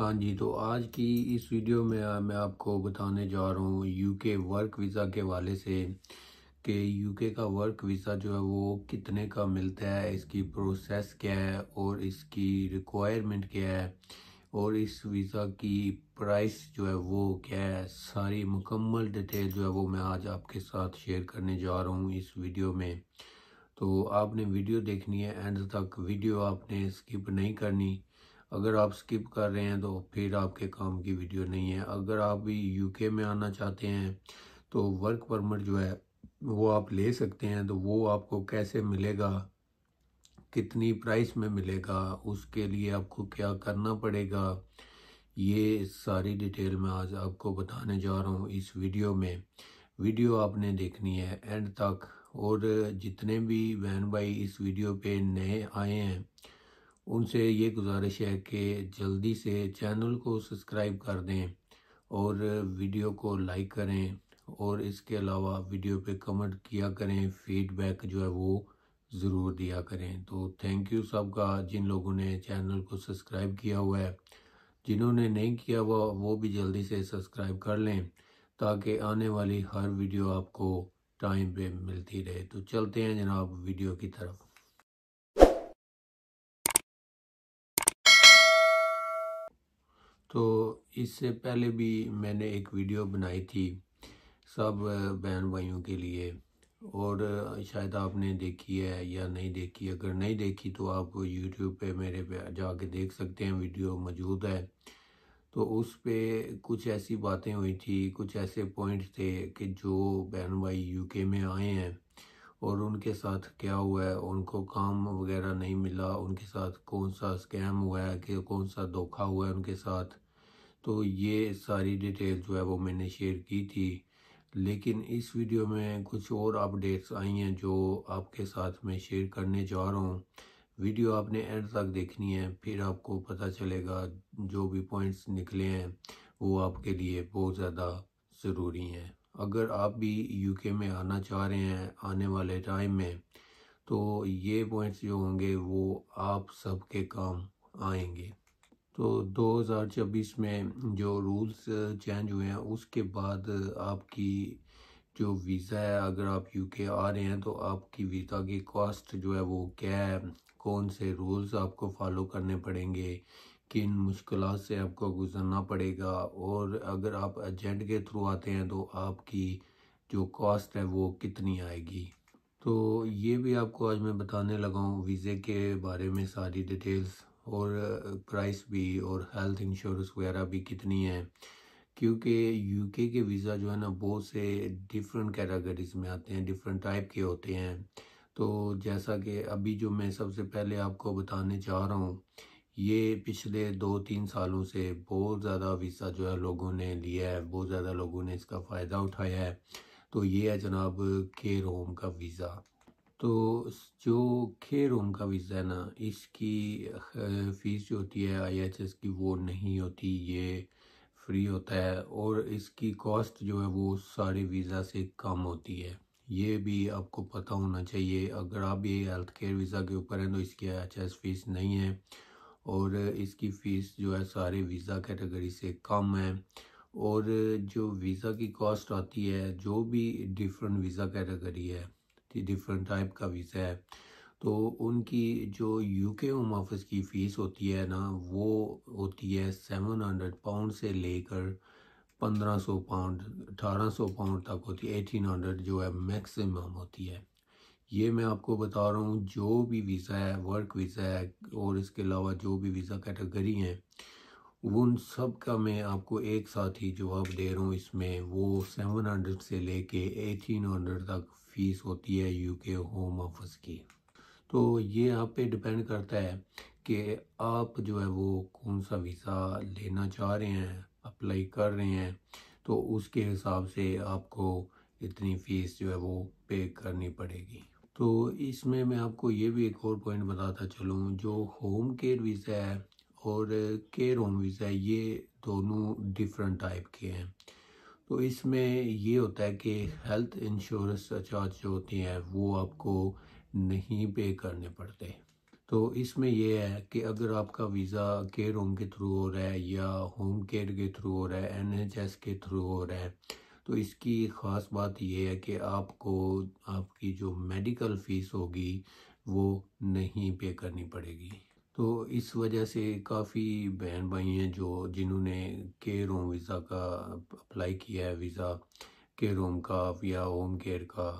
हाँ जी तो आज की इस वीडियो में मैं आपको बताने जा रहा हूँ यूके वर्क वीज़ा के वाले से कि यूके का वर्क वीज़ा जो है वो कितने का मिलता है इसकी प्रोसेस क्या है और इसकी रिक्वायरमेंट क्या है और इस वीज़ा की प्राइस जो है वो क्या है सारी मुकम्मल डिटेल जो है वो मैं आज आपके साथ शेयर करने जा रहा हूँ इस वीडियो में तो आपने वीडियो देखनी है एंड तक वीडियो आपने स्किप नहीं करनी अगर आप स्किप कर रहे हैं तो फिर आपके काम की वीडियो नहीं है अगर आप भी यूके में आना चाहते हैं तो वर्क परमिट जो है वो आप ले सकते हैं तो वो आपको कैसे मिलेगा कितनी प्राइस में मिलेगा उसके लिए आपको क्या करना पड़ेगा ये सारी डिटेल मैं आज आपको बताने जा रहा हूँ इस वीडियो में वीडियो आपने देखनी है एंड तक और जितने भी बहन भाई इस वीडियो पे नए आए हैं उनसे ये गुजारिश है कि जल्दी से चैनल को सब्सक्राइब कर दें और वीडियो को लाइक करें और इसके अलावा वीडियो पे कमेंट किया करें फीडबैक जो है वो ज़रूर दिया करें तो थैंक यू सबका जिन लोगों ने चैनल को सब्सक्राइब किया हुआ है जिन्होंने नहीं किया हुआ वो भी जल्दी से सब्सक्राइब कर लें ताकि आने वाली हर वीडियो आपको टाइम पे मिलती रहे तो चलते हैं जनाब वीडियो की तरफ तो इससे पहले भी मैंने एक वीडियो बनाई थी सब बहन भाइयों के लिए और शायद आपने देखी है या नहीं देखी अगर नहीं देखी तो आप यूट्यूब पे मेरे पे जाके देख सकते हैं वीडियो मौजूद है तो उस पर कुछ ऐसी बातें हुई थी कुछ ऐसे पॉइंट थे कि जो बहन भाई यूके में आए हैं और उनके साथ क्या हुआ है उनको काम वगैरह नहीं मिला उनके साथ कौन सा स्कैम हुआ है कि कौन सा धोखा हुआ है उनके साथ तो ये सारी डिटेल जो है वो मैंने शेयर की थी लेकिन इस वीडियो में कुछ और अपडेट्स आई हैं जो आपके साथ मैं शेयर करने जा रहा हूँ वीडियो आपने एंड तक देखनी है फिर आपको पता चलेगा जो भी पॉइंट्स निकले हैं वो आपके लिए बहुत ज़्यादा ज़रूरी हैं अगर आप भी यूके में आना चाह रहे हैं आने वाले टाइम में तो ये पॉइंट्स जो होंगे वो आप सबके काम आएंगे तो 2024 में जो रूल्स चेंज हुए हैं उसके बाद आपकी जो वीज़ा है अगर आप यूके आ रहे हैं तो आपकी वीज़ा की कॉस्ट जो है वो क्या है कौन से रूल्स आपको फॉलो करने पड़ेंगे किन मुश्किल से आपको गुजरना पड़ेगा और अगर आप एजेंट के थ्रू आते हैं तो आपकी जो कॉस्ट है वो कितनी आएगी तो ये भी आपको आज मैं बताने लगा हूँ वीज़े के बारे में सारी डिटेल्स और प्राइस भी और हेल्थ इंश्योरेंस वगैरह भी कितनी है क्योंकि यूके के वीज़ा जो है ना बहुत से डिफरेंट कैटेगरीज में आते हैं डिफरेंट टाइप के होते हैं तो जैसा कि अभी जो मैं सबसे पहले आपको बताने चाह रहा हूँ ये पिछले दो तीन सालों से बहुत ज़्यादा वीज़ा जो है लोगों ने लिया है बहुत ज़्यादा लोगों ने इसका फ़ायदा उठाया है तो ये है जनाब केयर होम का वीज़ा तो जो केयर होम का वीज़ा है ना इसकी फ़ीस जो होती है आईएचएस की वो नहीं होती ये फ्री होता है और इसकी कॉस्ट जो है वो सारे वीज़ा से कम होती है ये भी आपको पता होना चाहिए अगर आप ये हेल्थ केयर वीज़ा के ऊपर हैं तो इसकी आई फीस नहीं है और इसकी फ़ीस जो है सारे वीज़ा कैटेगरी से कम है और जो वीज़ा की कॉस्ट आती है जो भी डिफरेंट वीज़ा कैटेगरी है डिफरेंट टाइप का वीज़ा है तो उनकी जो यूके होम ऑफिस की फ़ीस होती है ना वो होती है सेवन हंड्रेड पाउंड से लेकर पंद्रह सौ पाउंड अठारह सौ पाउंड तक होती है एटीन हंड्रेड जो है मैक्सिमम होती है ये मैं आपको बता रहा हूँ जो भी वीज़ा है वर्क वीज़ा है और इसके अलावा जो भी वीज़ा कैटेगरी हैं उन सब का मैं आपको एक साथ ही जवाब दे रहा हूँ इसमें वो सेवन हंड्रेड से लेके एटीन हंड्रेड तक फ़ीस होती है यूके होम ऑफिस की तो ये आप पे डिपेंड करता है कि आप जो है वो कौन सा वीज़ा लेना चाह रहे हैं अप्लाई कर रहे हैं तो उसके हिसाब से आपको इतनी फ़ीस जो है वो पे करनी पड़ेगी तो इसमें मैं आपको ये भी एक और पॉइंट बताता चलूँ जो होम केयर वीज़ा है और केयर होम वीज़ा ये दोनों डिफरेंट टाइप के हैं तो इसमें ये होता है कि हेल्थ इंश्योरेंस चार्ज जो होती हैं वो आपको नहीं पे करने पड़ते तो इसमें ये है कि अगर आपका वीज़ा केयर होम के थ्रू हो रहा है या होम केयर के थ्रू हो रहा है एनएचएस के थ्रू हो रहा है तो इसकी ख़ास बात यह है कि आपको आपकी जो मेडिकल फ़ीस होगी वो नहीं पे करनी पड़ेगी तो इस वजह से काफ़ी बहन भाई हैं जो जिन्होंने केयर होम वीज़ा का अप्लाई किया है वीज़ा केयर होम का या होम केयर का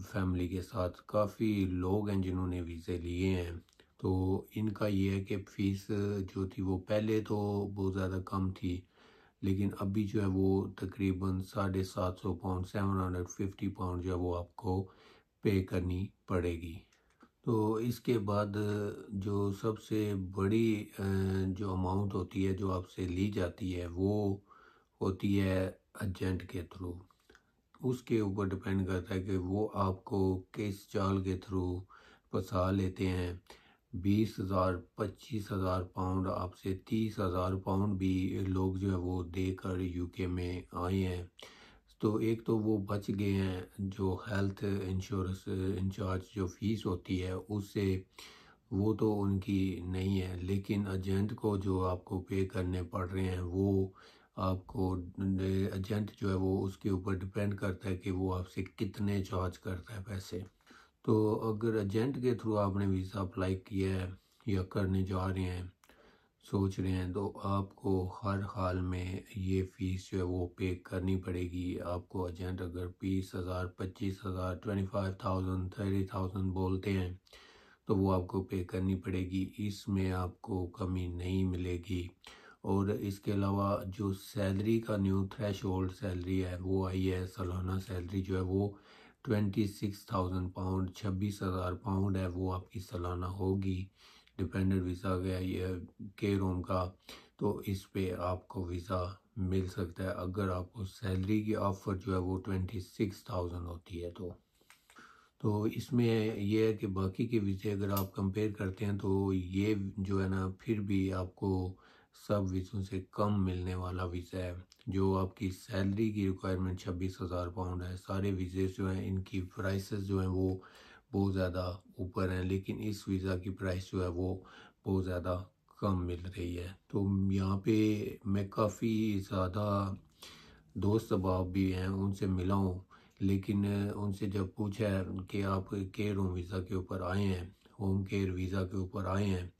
फैमिली के साथ काफ़ी लोग हैं जिन्होंने वीज़े लिए हैं तो इनका ये है कि फ़ीस जो थी वो पहले तो बहुत ज़्यादा कम थी लेकिन अभी जो है वो तकरीबन साढ़े सात सौ pound seven hundred fifty pound जो है वो आपको पे करनी पड़ेगी तो इसके बाद जो सबसे बड़ी जो अमाउंट होती है जो आपसे ली जाती है वो होती है एजेंट के थ्रू उसके ऊपर डिपेंड करता है कि वो आपको किस चाल के थ्रू फंसा लेते हैं बीस हज़ार पच्चीस हज़ार पाउंड आपसे तीस हज़ार पाउंड भी लोग जो है वो देकर यूके में आए हैं तो एक तो वो बच गए हैं जो हेल्थ इंश्योरेंस इंचार्ज जो फीस होती है उससे वो तो उनकी नहीं है लेकिन एजेंट को जो आपको पे करने पड़ रहे हैं वो आपको एजेंट जो है वो उसके ऊपर डिपेंड करता है कि वो आपसे कितने चार्ज करता है पैसे तो अगर एजेंट के थ्रू आपने वीज़ा अप्लाई किया है या करने जा रहे हैं सोच रहे हैं तो आपको हर हाल में ये फ़ीस जो है वो पे करनी पड़ेगी आपको एजेंट अगर बीस हज़ार पच्चीस हज़ार twenty five thousand thirty thousand बोलते हैं तो वो आपको पे करनी पड़ेगी इसमें आपको कमी नहीं मिलेगी और इसके अलावा जो सैलरी का न्यू थ्रेश होल्ड सैलरी है वो आई है सालाना सैलरी जो है वो ट्वेंटी सिक्स थाउजेंड पाउंड छब्बीस हज़ार पाउंड है वो आपकी सालाना होगी डिपेंडेंट वीज़ा गया ये के रोम का तो इस पे आपको वीज़ा मिल सकता है अगर आपको सैलरी की ऑफ़र जो है वो ट्वेंटी सिक्स थाउजेंड होती है तो तो इसमें यह है कि बाकी के वीज़े अगर आप कंपेयर करते हैं तो ये जो है ना फिर भी आपको सब विषयों से कम मिलने वाला विषय है जो आपकी सैलरी की रिक्वायरमेंट छब्बीस हज़ार पाउंड है सारे वीज़े जो हैं इनकी प्राइसेस जो हैं वो बहुत ज़्यादा ऊपर हैं लेकिन इस वीज़ा की प्राइस जो है वो बहुत ज़्यादा कम मिल रही है तो यहाँ पे मैं काफ़ी ज़्यादा दोस्त अहबाब भी हैं उनसे मिला हूँ लेकिन उनसे जब पूछा कि आप केयर होम वीज़ा के ऊपर आए हैं होम केयर वीज़ा के ऊपर आए हैं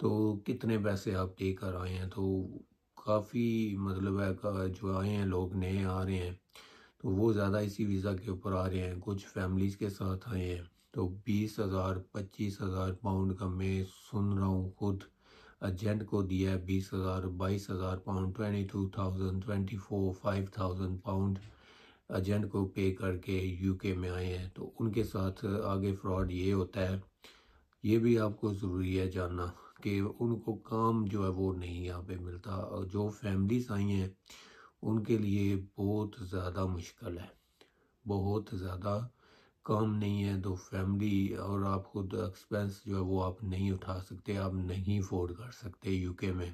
तो कितने पैसे आप लेकर आए हैं तो काफ़ी मतलब है का जो आए हैं लोग नए आ रहे हैं तो वो ज़्यादा इसी वीज़ा के ऊपर आ रहे हैं कुछ फैमिलीज़ के साथ आए हैं तो बीस हज़ार पच्चीस हज़ार पाउंड का मैं सुन रहा हूँ खुद एजेंट को दिया है बीस हज़ार बाईस हज़ार pound twenty two thousand twenty four five thousand pound agent को पे करके यूके में आए हैं तो उनके साथ आगे फ्रॉड ये होता है ये भी आपको ज़रूरी है जानना कि उनको काम जो है वो नहीं यहाँ पे मिलता और जो फैमिलीज आई हैं उनके लिए बहुत ज़्यादा मुश्किल है बहुत ज़्यादा काम नहीं है तो फैमिली और आप खुद एक्सपेंस जो है वो आप नहीं उठा सकते आप नहीं अफोर्ड कर सकते यूके में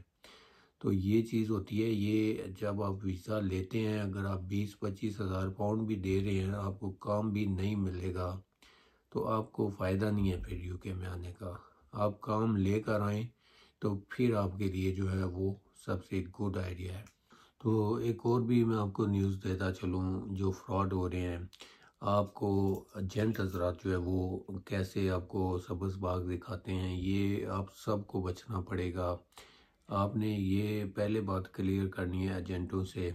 तो ये चीज़ होती है ये जब आप वीज़ा लेते हैं अगर आप बीस पच्चीस हज़ार पाउंड भी दे रहे हैं आपको काम भी नहीं मिलेगा तो आपको फ़ायदा नहीं है फिर यूके में आने का आप काम लेकर आएँ तो फिर आपके लिए जो है वो सबसे गुड आइडिया है तो एक और भी मैं आपको न्यूज़ देता चलूँ जो फ्रॉड हो रहे हैं आपको जेंट हजरात जो है वो कैसे आपको सबस बाग दिखाते हैं ये आप सबको बचना पड़ेगा आपने ये पहले बात क्लियर करनी है एजेंटों से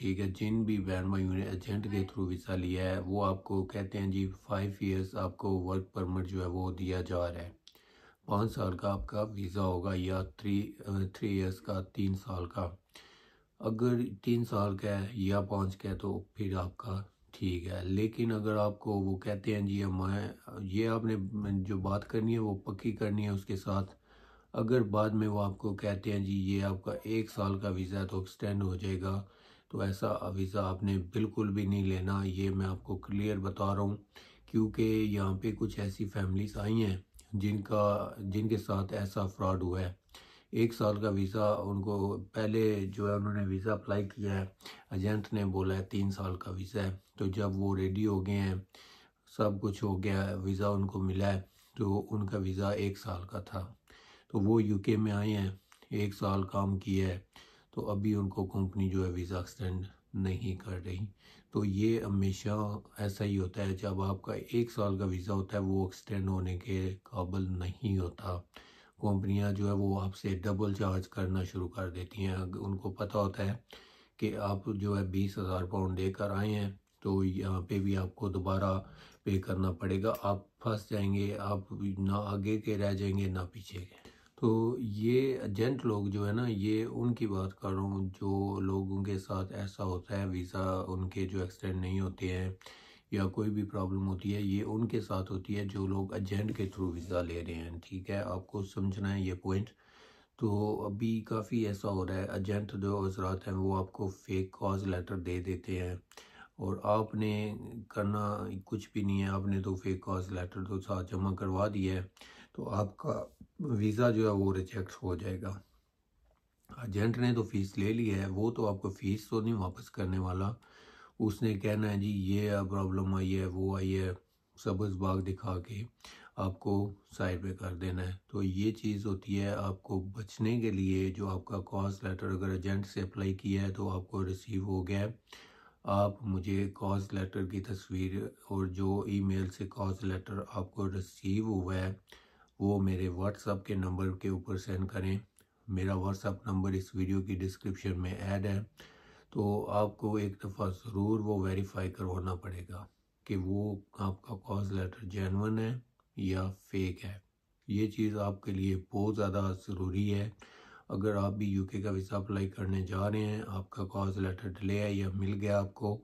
ठीक है जिन भी बहन भाइयों ने एजेंट के थ्रू वीज़ा लिया है वो आपको कहते हैं जी फाइव इयर्स आपको वर्क परमिट जो है वो दिया जा रहा है पाँच साल का आपका वीज़ा होगा या थ्री थ्री इयर्स का तीन साल का अगर तीन साल का है या पाँच का है तो फिर आपका ठीक है लेकिन अगर आपको वो कहते हैं जी हमें ये आपने जो बात करनी है वो पक्की करनी है उसके साथ अगर बाद में वो आपको कहते हैं जी ये आपका एक साल का वीज़ा है तो एक्सटेंड हो जाएगा तो ऐसा वीज़ा आपने बिल्कुल भी नहीं लेना ये मैं आपको क्लियर बता रहा हूँ क्योंकि यहाँ पे कुछ ऐसी फैमिलीज आई हैं जिनका जिनके साथ ऐसा फ्रॉड हुआ है एक साल का वीज़ा उनको पहले जो है उन्होंने वीज़ा अप्लाई किया है एजेंट ने बोला है तीन साल का वीज़ा है तो जब वो रेडी हो गए हैं सब कुछ हो गया वीज़ा उनको मिला है तो उनका वीज़ा एक साल का था तो वो यूके में आए हैं एक साल काम किया है तो अभी उनको कंपनी जो है वीज़ा एक्सटेंड नहीं कर रही तो ये हमेशा ऐसा ही होता है जब आपका एक साल का वीज़ा होता है वो एक्सटेंड होने के काबल नहीं होता कंपनियां जो है वो आपसे डबल चार्ज करना शुरू कर देती हैं उनको पता होता है कि आप जो है बीस हज़ार पाउंड देकर आए हैं तो यहाँ पे भी आपको दोबारा पे करना पड़ेगा आप फंस जाएंगे आप ना आगे के रह जाएंगे ना पीछे के तो ये एजेंट लोग जो है ना ये उनकी बात कर रहा हूँ जो लोगों के साथ ऐसा होता है वीज़ा उनके जो एक्सटेंड नहीं होते हैं या कोई भी प्रॉब्लम होती है ये उनके साथ होती है जो लोग एजेंट के थ्रू वीज़ा ले रहे हैं ठीक है आपको समझना है ये पॉइंट तो अभी काफ़ी ऐसा हो रहा है एजेंट जो हजरात हैं वो आपको फेक कॉज लेटर दे देते हैं और आपने करना कुछ भी नहीं है आपने तो फेक कॉज लेटर तो साथ जमा करवा दिया है तो आपका वीज़ा जो है वो रिजेक्ट हो जाएगा एजेंट ने तो फ़ीस ले ली है वो तो आपको फ़ीस तो नहीं वापस करने वाला उसने कहना है जी ये प्रॉब्लम आई है वो आई है सब्ज़ बाग दिखा के आपको साइड पे कर देना है तो ये चीज़ होती है आपको बचने के लिए जो आपका कॉस्ट लेटर अगर एजेंट से अप्लाई किया है तो आपको रिसीव हो गया है आप मुझे कॉस्ट लेटर की तस्वीर और जो ईमेल से कॉज लेटर आपको रिसीव हुआ है वो मेरे व्हाट्सअप के नंबर के ऊपर सेंड करें मेरा व्हाट्सअप नंबर इस वीडियो की डिस्क्रिप्शन में ऐड है तो आपको एक दफ़ा ज़रूर वो वेरीफाई करवाना पड़ेगा कि वो आपका कॉज लेटर जेनवन है या फेक है ये चीज़ आपके लिए बहुत ज़्यादा ज़रूरी है अगर आप भी यूके का वीज़ा अप्लाई करने जा रहे हैं आपका कॉज लेटर डिले है या मिल गया आपको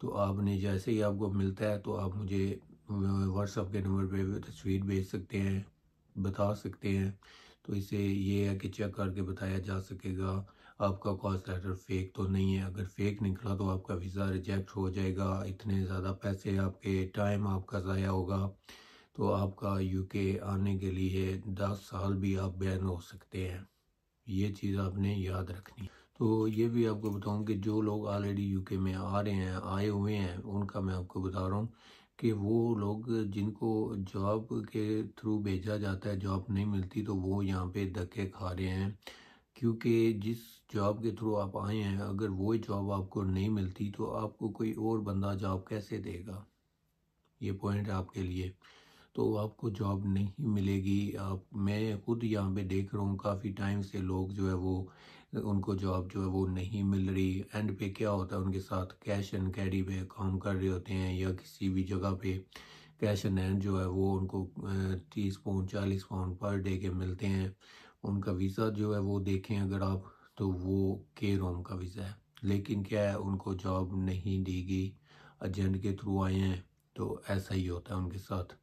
तो आपने जैसे ही आपको मिलता है तो आप मुझे व्हाट्सअप के नंबर पे तस्वीर भेज सकते हैं बता सकते हैं तो इसे ये है कि चेक करके बताया जा सकेगा आपका कॉस्ट लेटर फेक तो नहीं है अगर फेक निकला तो आपका वीज़ा रिजेक्ट हो जाएगा इतने ज़्यादा पैसे आपके टाइम आपका ज़ाया होगा तो आपका यूके आने के लिए दस साल भी आप बैन हो सकते हैं ये चीज़ आपने याद रखनी तो ये भी आपको बताऊं कि जो लोग ऑलरेडी यूके में आ रहे हैं आए हुए हैं उनका मैं आपको बता रहा हूँ कि वो लोग जिनको जॉब के थ्रू भेजा जाता है जॉब नहीं मिलती तो वो यहाँ पे धक्के खा रहे हैं क्योंकि जिस जॉब के थ्रू आप आए हैं अगर वो जॉब आपको नहीं मिलती तो आपको कोई और बंदा जॉब कैसे देगा ये पॉइंट आपके लिए तो आपको जॉब नहीं मिलेगी आप मैं खुद यहाँ पे देख रहा हूँ काफ़ी टाइम से लोग जो है वो उनको जॉब जो है वो नहीं मिल रही एंड पे क्या होता है उनके साथ कैश एंड कैरी पे काम कर रहे होते हैं या किसी भी जगह पे कैश एंड हैंड जो है वो उनको तीस पाउंड चालीस पाउंड पर डे के मिलते हैं उनका वीज़ा जो है वो देखें अगर आप तो वो के रोम का वीज़ा है लेकिन क्या है उनको जॉब नहीं दी गई एजेंट के थ्रू आए हैं तो ऐसा ही होता है उनके साथ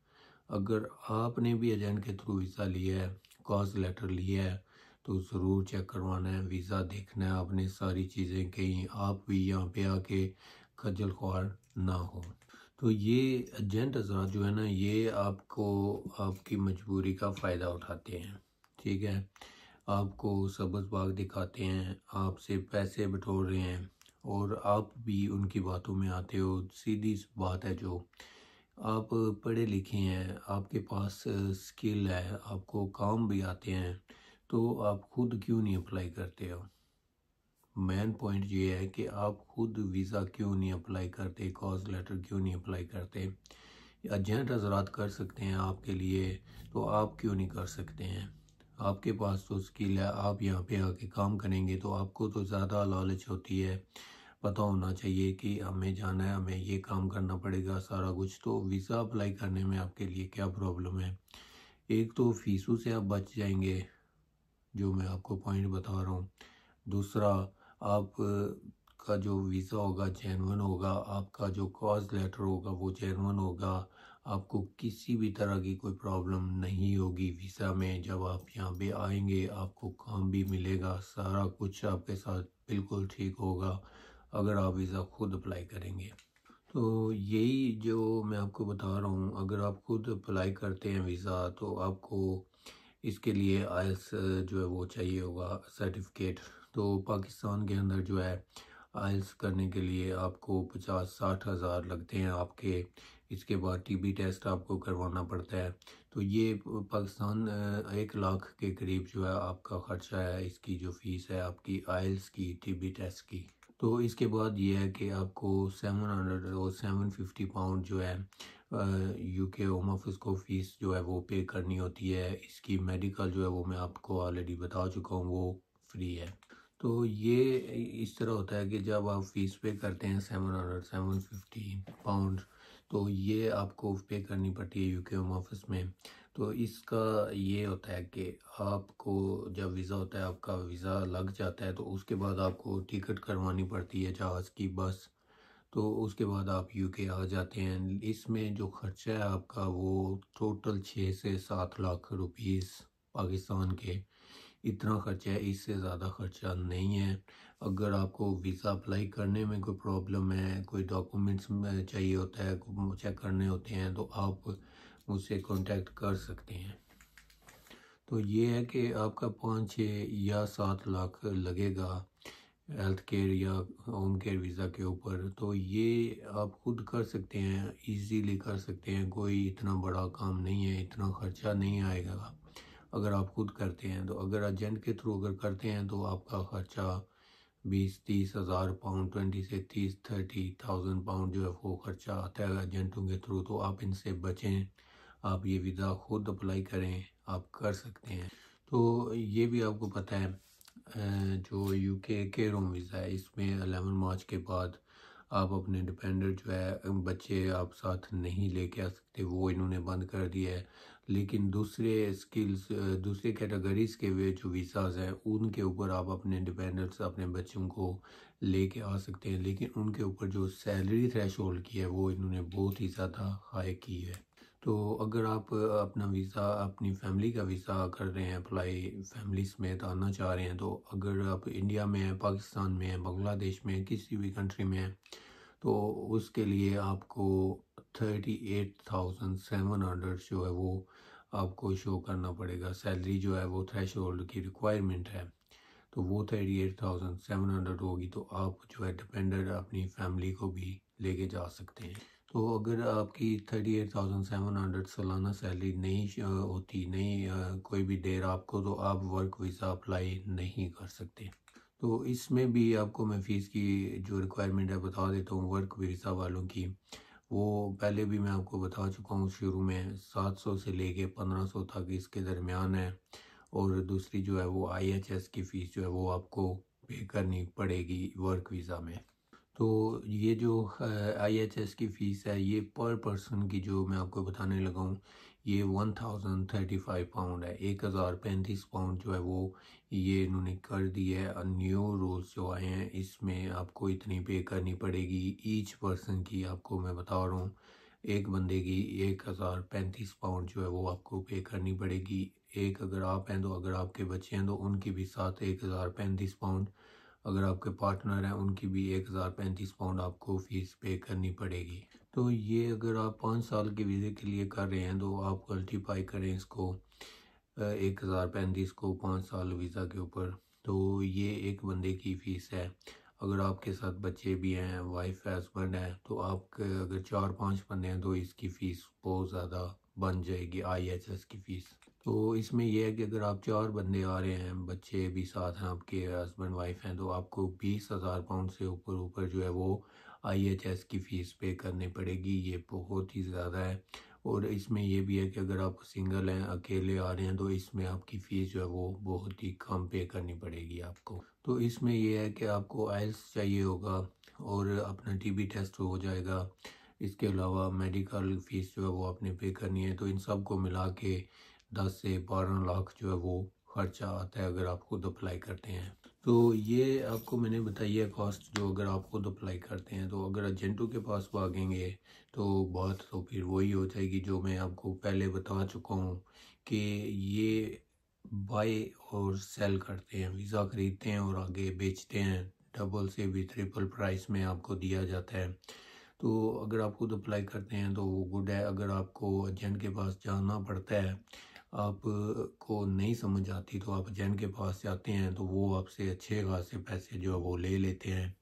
अगर आपने भी एजेंट के थ्रू वीज़ा लिया है कॉज लेटर लिया है तो ज़रूर चेक करवाना है वीज़ा देखना है आपने सारी चीज़ें कहीं आप भी यहाँ पे आके खजल ख्वार ना हो तो ये एजेंट हजरा जो है ना ये आपको आपकी मजबूरी का फ़ायदा उठाते हैं ठीक है आपको सब्ज़ बाग दिखाते हैं आपसे पैसे बटोर रहे हैं और आप भी उनकी बातों में आते हो सीधी बात है जो आप पढ़े लिखे हैं आपके पास स्किल है आपको काम भी आते हैं तो आप खुद क्यों नहीं अप्लाई करते हो मेन पॉइंट ये है कि आप खुद वीज़ा क्यों नहीं अप्लाई करते कॉज लेटर क्यों नहीं अप्लाई करते अर्जेंट हजरात कर सकते हैं आपके लिए तो आप क्यों नहीं कर सकते हैं आपके पास तो स्किल है आप यहाँ पे आके काम करेंगे तो आपको तो ज़्यादा लालच होती है पता होना चाहिए कि हमें जाना है हमें ये काम करना पड़ेगा सारा कुछ तो वीज़ा अप्लाई करने में आपके लिए क्या प्रॉब्लम है एक तो फीसों से आप बच जाएंगे जो मैं आपको पॉइंट बता रहा हूँ दूसरा आप का जो वीज़ा होगा जैनवन होगा आपका जो कॉज लेटर होगा वो जैनवन होगा आपको किसी भी तरह की कोई प्रॉब्लम नहीं होगी वीज़ा में जब आप यहाँ पे आएंगे आपको काम भी मिलेगा सारा कुछ आपके साथ बिल्कुल ठीक होगा अगर आप वीज़ा खुद अप्लाई करेंगे तो यही जो मैं आपको बता रहा हूँ अगर आप खुद अप्लाई करते हैं वीज़ा तो आपको इसके लिए आयल्स जो है वो चाहिए होगा सर्टिफिकेट तो पाकिस्तान के अंदर जो है आयल्स करने के लिए आपको पचास साठ हज़ार लगते हैं आपके इसके बाद टीबी टेस्ट आपको करवाना पड़ता है तो ये पाकिस्तान एक लाख के करीब जो है आपका ख़र्चा है इसकी जो फ़ीस है आपकी आयल्स की टीबी टेस्ट की तो इसके बाद ये है कि आपको सेवन हंड्रेड और सेवन फिफ्टी पाउंड जो है यू के होम ऑफिस को फ़ीस जो है वो पे करनी होती है इसकी मेडिकल जो है वो मैं आपको ऑलरेडी बता चुका हूँ वो फ्री है तो ये इस तरह होता है कि जब आप फीस पे करते हैं seven hundred seven fifty pound तो ये आपको पे करनी पड़ती है यूके होम ऑफिस में तो इसका ये होता है कि आपको जब वीज़ा होता है आपका वीज़ा लग जाता है तो उसके बाद आपको टिकट करवानी पड़ती है जहाज़ की बस तो उसके बाद आप यूके आ जाते हैं इसमें जो खर्चा है आपका वो टोटल छः से सात लाख रुपीस पाकिस्तान के इतना खर्चा है इससे ज़्यादा खर्चा नहीं है अगर आपको वीज़ा अप्लाई करने में कोई प्रॉब्लम है कोई डॉक्यूमेंट्स चाहिए होता है चेक करने होते हैं तो आप मुझसे कांटेक्ट कर सकते हैं तो ये है कि आपका पाँच छः या सात लाख लगेगा हेल्थ केयर या होम केयर वीज़ा के ऊपर तो ये आप खुद कर सकते हैं इजीली कर सकते हैं कोई इतना बड़ा काम नहीं है इतना ख़र्चा नहीं आएगा अगर आप खुद करते हैं तो अगर एजेंट के थ्रू अगर करते हैं तो आपका ख़र्चा बीस तीस हज़ार पाउंड ट्वेंटी से तीस थर्टी थाउजेंड पाउंड जो है वो खर्चा आता है एजेंटों के थ्रू तो आप इनसे बचें आप ये वीज़ा खुद अप्लाई करें आप कर सकते हैं तो ये भी आपको पता है जो यूके के रोम वीज़ा है इसमें अलेवन मार्च के बाद आप अपने डिपेंडेंट जो है बच्चे आप साथ नहीं लेके आ सकते वो इन्होंने बंद कर दिया है लेकिन दूसरे स्किल्स दूसरे कैटेगरीज के वे जो वीज़ाज हैं उनके ऊपर आप अपने डिपेंडेंट्स अपने बच्चों को लेके आ सकते हैं लेकिन उनके ऊपर जो सैलरी थ्रेश होल्ड की है वो इन्होंने बहुत ही ज़्यादा हाई की है तो अगर आप अपना वीज़ा अपनी फैमिली का वीज़ा कर रहे हैं अप्लाई फैमिली समेत आना चाह रहे हैं तो अगर आप इंडिया में हैं पाकिस्तान में हैं बांग्लादेश में किसी भी कंट्री में हैं तो उसके लिए आपको thirty eight thousand seven hundred जो है वो आपको शो करना पड़ेगा सैलरी जो है वो थ्रेश होल्ड की रिक्वायरमेंट है तो वो thirty eight thousand seven hundred होगी तो आप जो है डिपेंडेड अपनी फैमिली को भी लेके जा सकते हैं तो अगर आपकी thirty eight thousand seven hundred सालाना सैलरी नहीं होती नहीं कोई भी देर आपको तो आप वर्क वीज़ा अप्लाई नहीं कर सकते तो इसमें भी आपको मैं फ़ीस की जो रिक्वायरमेंट है बता देता हूँ वर्क वीज़ा वालों की वो पहले भी मैं आपको बता चुका हूँ शुरू में सात सौ से लेके पंद्रह सौ तक इसके दरमियान है और दूसरी जो है वो एस की फ़ीस जो है वो आपको पे करनी पड़ेगी वर्क वीज़ा में तो ये जो आईएचएस की फ़ीस है ये पर पर्सन की जो मैं आपको बताने लगा हूँ ये one thousand thirty five pound है एक हज़ार पैंतीस पाउंड जो है वो ये इन्होंने कर दी है न्यू रूल्स जो आए हैं इसमें आपको इतनी पे करनी पड़ेगी ईच पर्सन की आपको मैं बता रहा हूँ एक बंदे की एक हज़ार पैंतीस पाउंड जो है वो आपको पे करनी पड़ेगी एक अगर आप हैं तो अगर आपके बच्चे हैं तो उनकी भी साथ एक हज़ार पैंतीस पाउंड अगर आपके पार्टनर हैं उनकी भी एक हज़ार पैंतीस पाउंड आपको फ़ीस पे करनी पड़ेगी तो ये अगर आप पाँच साल के वीज़े के लिए कर रहे हैं तो आप मल्टीपाई करें इसको एक हज़ार पैंतीस को पाँच साल वीज़ा के ऊपर तो ये एक बंदे की फ़ीस है अगर आपके साथ बच्चे भी हैं वाइफ है हस्बैंड है तो आप अगर चार पाँच बंदे हैं तो इसकी फ़ीस बहुत ज़्यादा बन जाएगी आई एच एस की फ़ीस तो इसमें यह है कि अगर आप चार बंदे आ रहे हैं बच्चे भी साथ हैं आपके हस्बैंड वाइफ हैं तो आपको बीस हज़ार पाउंड से ऊपर ऊपर जो है वो आईएचएस की फ़ीस पे करनी पड़ेगी ये बहुत ही ज़्यादा है और इसमें यह भी है कि अगर आप सिंगल हैं अकेले आ रहे हैं तो इसमें आपकी फ़ीस जो है वो बहुत ही कम पे करनी पड़ेगी आपको तो इसमें यह है कि आपको आइल्स चाहिए होगा और अपना बी टेस्ट हो जाएगा इसके अलावा मेडिकल फ़ीस जो है वो आपने पे करनी है तो इन सब को मिला के दस से बारह लाख जो है वो खर्चा आता है अगर आप खुद अप्लाई करते हैं तो ये आपको मैंने बताई है कॉस्ट जो अगर आप खुद अप्लाई करते हैं तो अगर एजेंटों के पास भागेंगे तो बात तो फिर वही हो जाएगी जो मैं आपको पहले बता चुका हूँ कि ये बाय और सेल करते हैं वीज़ा खरीदते हैं और आगे बेचते हैं डबल से भी ट्रिपल प्राइस में आपको दिया जाता है तो अगर आप खुद अप्लाई करते हैं तो वो गुड है अगर आपको एजेंट के पास जाना पड़ता है आप को नहीं समझ आती तो आप जैन के पास जाते हैं तो वो आपसे अच्छे खासे पैसे जो है वो ले लेते हैं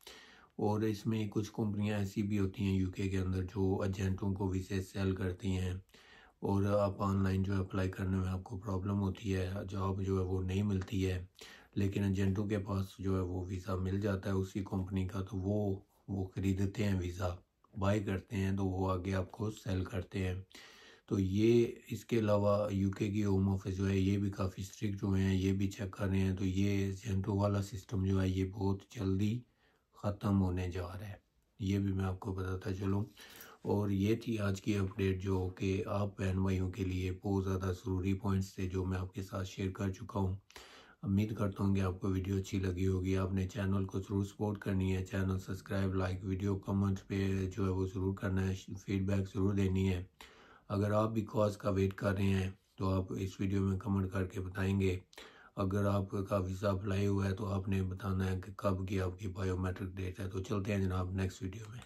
और इसमें कुछ कंपनियां ऐसी भी होती हैं यूके के अंदर जो एजेंटों को वीज़े सेल करती हैं और आप ऑनलाइन जो है अप्लाई करने में आपको प्रॉब्लम होती है जॉब जो है वो नहीं मिलती है लेकिन एजेंटों के पास जो है वो वीज़ा मिल जाता है उसी कंपनी का तो वो वो ख़रीदते हैं वीज़ा बाई करते हैं तो वो आगे आपको सेल करते हैं तो ये इसके अलावा यूके की होम ऑफिस जो है ये भी काफ़ी स्ट्रिक्ट जो हैं ये भी चेक कर रहे हैं तो ये जेंटो वाला सिस्टम जो है ये बहुत जल्दी ख़त्म होने जा रहा है ये भी मैं आपको बताता चलूँ और ये थी आज की अपडेट जो कि आप बहन भाइयों के लिए बहुत ज़्यादा ज़रूरी पॉइंट्स थे जो मैं आपके साथ शेयर कर चुका हूँ उम्मीद करता हूँ कि आपको वीडियो अच्छी लगी होगी आपने चैनल को ज़रूर सपोर्ट करनी है channel subscribe like video comment पे जो है वो ज़रूर करना है फीडबैक ज़रूर देनी है अगर आप भी कॉज का वेट कर रहे हैं तो आप इस वीडियो में कमेंट करके बताएंगे अगर आपका वीज़ा अप्लाई हुआ है तो आपने बताना है कि कब की आपकी बायोमेट्रिक डेट है तो चलते हैं जनाब नेक्स्ट वीडियो में